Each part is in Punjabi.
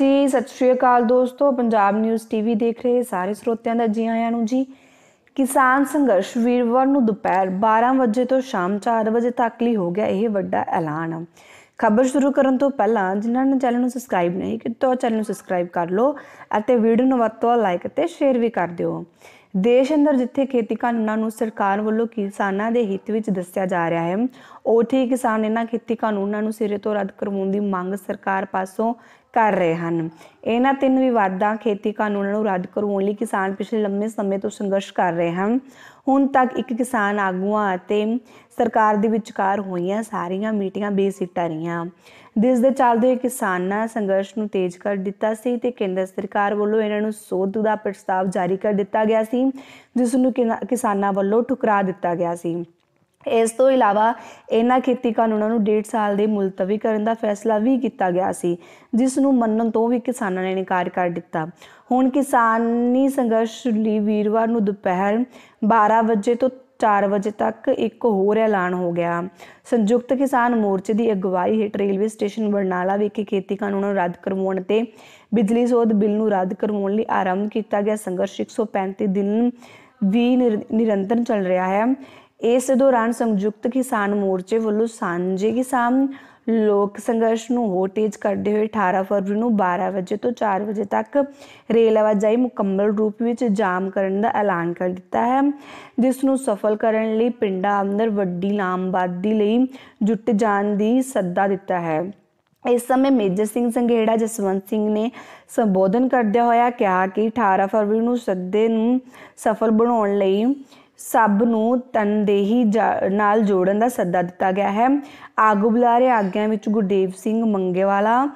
ਹਾਂਜੀ ਸਤਿ ਸ਼੍ਰੀ ਅਕਾਲ ਦੋਸਤੋ ਪੰਜਾਬ ਨਿਊਜ਼ ਟੀਵੀ ਦੇਖ ਰਹੇ ਸਾਰੇ ਸਰੋਤਿਆਂ ਦਾ ਜੀ ਆਇਆਂ ਨੂੰ ਜੀ ਕਿਸਾਨ ਸੰਘਰਸ਼ ਵੀਰਵਾਰ ਨੂੰ ਦੁਪਹਿਰ 12 ਵਜੇ ਤੋਂ ਸ਼ਾਮ 4 ਵਜੇ ਤੱਕ ਲਈ ਹੋ ਗਿਆ ਇਹ ਵੱਡਾ ਐਲਾਨ ਖਬਰ ਸ਼ੁਰੂ ਕਰਨ ਤੋਂ ਪਹਿਲਾਂ ਜਿਨ੍ਹਾਂ ਨੇ ਚੈਨਲ ਨੂੰ ਸਬਸਕ੍ਰਾਈਬ ਨਹੀਂ ਕੀਤਾ ਚੈਨਲ ਨੂੰ ਸਬਸਕ੍ਰਾਈਬ ਕਰ ਲਓ ਅਤੇ ਵੀਡੀਓ ਨੂੰ ਵੱਧ ਤੋਂ ਲਾਈਕ ਅਤੇ ਸ਼ੇਅਰ ਵੀ ਕਰ ਦਿਓ ਦੇਸ਼ ਅੰਦਰ ਜਿੱਥੇ ਖੇਤੀ ਕਾਨੂੰਨਾਂ ਨੂੰ ਸਰਕਾਰ ਵੱਲੋਂ ਕਿਸਾਨਾਂ ਦੇ ਹਿੱਤ ਵਿੱਚ ਦੱਸਿਆ ਜਾ ਰਿਹਾ ਹੈ ਉੱਥੇ ਕਿਸਾਨ ਇਹਨਾਂ ਖੇਤੀ ਕਾਨੂੰਨਾਂ ਨੂੰ ਸਿਰੇ ਤੋਂ ਰੱਦ ਕਰਵਾਉਣ ਦੀ ਮੰਗ ਸਰਕਾਰ ਪਾਸੋਂ ਕਰ ਰਹੇ ਹਨ ਇਹਨਾਂ ਤਿੰਨ ਵਿਵਾਦਾਂ ਖੇਤੀ ਕਾਨੂੰਨਾਂ ਨੂੰ ਰੱਦ ਕਰਵਾਉਣ ਲਈ ਕਿਸਾਨ ਪਿਛਲੇ ਲੰਮੇ ਸਮੇਂ ਤੋਂ ਸੰਘਰਸ਼ ਕਰ ਰਹੇ ਹਨ ਹੁਣ ਤੱਕ ਇੱਕ ਕਿਸਾਨ ਆਗੂਆਂ ਅਤੇ ਸਰਕਾਰ ਦੇ ਵਿਚਕਾਰ ਹੋਈਆਂ ਸਾਰੀਆਂ ਮੀਟਿੰਗਾਂ ਬੇਸਿੱਟਾ ਰਹੀਆਂ ਦਿਸ ਦੇ ਚੱਲਦੇ ਕਿਸਾਨਾਂ ਸੰਘਰਸ਼ ਨੂੰ ਤੇਜ਼ ਕਰ ਦਿੱਤਾ ਸੀ ਤੇ ਕੇਂਦਰ ਸਰਕਾਰ ਵੱਲੋਂ ਇਹਨਾਂ ਨੂੰ ਸੋਧ ਦਾ ਪ੍ਰਸਤਾਵ ਜਾਰੀ ਕਰ ਦਿੱਤਾ ਗਿਆ ਸੀ ਜਿਸ ਨੂੰ ਕਿਸਾਨਾਂ ਵੱਲੋਂ ਠੁਕਰਾ ਦਿੱਤਾ ਗਿਆ ਸੀ ਇਸ ਤੋਂ ਇਲਾਵਾ ਇਹਨਾਂ ਖੇਤੀ ਕਾਨੂੰਨਾਂ ਨੂੰ 1.5 ਸਾਲ ਦੇ ਮੁਲਤਵੀ ਕਰਨ ਦਾ ਫੈਸਲਾ ਵੀ ਕੀਤਾ ਗਿਆ ਸੀ ਜਿਸ ਨੂੰ ਮੰਨਣ ਤੋਂ ਵੀ ਕਿਸਾਨਾਂ ਨੇ ਇਨਕਾਰ ਕਰ ਦਿੱਤਾ ਹੁਣ ਕਿਸਾਨੀ ਸੰਘਰਸ਼ ਲਈ ਵੀਰਵਾਰ ਨੂੰ ਦੁਪਹਿਰ 12 ਵਜੇ ਤੋਂ 4 ਵਜੇ ਤੱਕ ਇੱਕ ਹੋਰ ਐਲਾਨ ਹੋ ਗਿਆ ਸੰਯੁਕਤ ਕਿਸਾਨ ਮੋਰਚੇ ਦੀ ਅਗਵਾਈ ਹੇਠ ਰੇਲਵੇ ਸਟੇਸ਼ਨ ਬਰਨਾਲਾ ਵਿਖੇ ਖੇਤੀ ਕਾਨੂੰਨਾਂ ਨੂੰ ਰੱਦ ਕਰਵਾਉਣ ਤੇ ਬਿਜਲੀ ਸੋਧ ਬਿੱਲ ਨੂੰ ਰੱਦ ਕਰਵਾਉਣ ਲਈ ਆਰੰਭ ਕੀਤਾ ਗਿਆ ਸੰਘਰਸ਼ 135 ਦਿਨ ਵੀ ਨਿਰੰਤਰ ਚੱਲ ਰਿਹਾ ਹੈ ਇਸ ਦੌਰਾਨ ਸੰਯੁਕਤ ਕਿਸਾਨ ਮੋਰਚੇ ਵੱਲੋਂ ਸਾਂਝੇ ਕਿਸਾਨ ਲੋਕ ਸੰਘਰਸ਼ ਨੂੰ ਹੋਰ ਤੇਜ਼ ਕਰਦੇ ਹੋਏ 18 ਫਰਵਰੀ ਨੂੰ 12 ਵਜੇ ਤੋਂ 4 ਵਜੇ ਤੱਕ ਰੇਲ ਆਵਾਜਾਈ ਮੁਕੰਮਲ ਰੂਪ ਵਿੱਚ ਜਾਮ ਕਰਨ ਦਾ ਐਲਾਨ ਕਰ ਦਿੱਤਾ ਹੈ ਜਿਸ ਨੂੰ ਸਫਲ ਕਰਨ ਲਈ ਪਿੰਡਾਂ ਅੰਦਰ ਵੱਡੀ ਲਾਮਬਾਦੀ ਲਈ ਜੁੱਟ ਜਾਣ ਦੀ ਸੱਦਾ ਦਿੱਤਾ ਹੈ ਇਸ ਸਮੇਂ ਮੇਜਰ ਸਿੰਘ ਸੰਘੇੜਾ ਜਸਵੰਤ ਸਿੰਘ ਨੇ ਸੰਬੋਧਨ ਕਰਦਿਆਂ ਹੋਇਆ ਕਿਹਾ ਕਿ 18 ਫਰਵਰੀ ਨੂੰ ਸੱਦੇ ਨੂੰ ਸਫਲ ਬਣਾਉਣ ਲਈ ਸਭ ਨੂੰ ਤਨਦੇਹੀ ਨਾਲ ਜੋੜਨ ਦਾ ਸੱਦਾ ਦਿੱਤਾ ਗਿਆ ਹੈ ਆਗੂ ਬੁਲਾਰੇ ਆਗਿਆਂ ਵਿੱਚ ਗੁਰਦੇਵ ਸਿੰਘ ਮੰਗੇਵਾਲਾ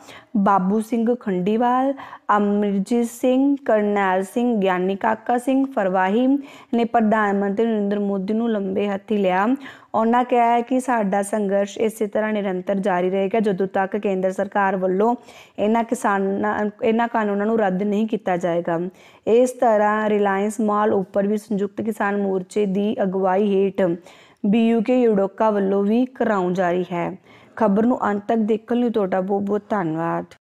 ਬਾਬੂ ਸਿੰਘ ਖੰਡੀਵਾਲ ਅਮਰਜੀਤ ਸਿੰਘ ਕਰਨੈਲ ਸਿੰਘ ਗਿਆਨੀ ਕਾਕਾ ਸਿੰਘ ਫਰਵਾਹੀ ਨੇ ਪ੍ਰਧਾਨ ਮੰਤਰੀ ਨਰਿੰਦਰ ਮੋਦੀ ਨੂੰ ਲੰਬੇ ਹੱਥੀ ਲਿਆ ਉਹਨਾਂ ਕਿਹਾ ਹੈ ਕਿ ਸਾਡਾ ਸੰਘਰਸ਼ ਇਸੇ ਤਰ੍ਹਾਂ ਨਿਰੰਤਰ ਜਾਰੀ ਰਹੇਗਾ ਜਦੋਂ ਤੱਕ ਕੇਂਦਰ ਸਰਕਾਰ ਵੱਲੋਂ ਇਹਨਾਂ ਕਿਸਾਨਾਂ ਇਹਨਾਂ ਕਾਨੂੰਨਾਂ ਨੂੰ ਰੱਦ ਨਹੀਂ ਕੀਤਾ ਜਾਏਗਾ ਇਸ ਤਰ੍ਹਾਂ ਰਿਲਾਇੰਸ ਮਾਲ ਉੱਪਰ ਵੀ ਸੰਯੁਕਤ ਕਿਸਾਨ ਮੋਰਚੇ ਦੀ ਅਗਵਾਈ ਹੇਠ ਬੀਯੂਕੇ ਯੂਡੋਕਾ ਵੱਲੋਂ ਵੀ ਕਰਾਉਂ ਜਾਰੀ ਹੈ ਖਬਰ ਨੂੰ ਅੰਤ ਤੱਕ ਦੇਖਣ ਲਈ ਤੁਹਾਡਾ ਬਹੁਤ ਬਹੁਤ ਧੰਨਵਾਦ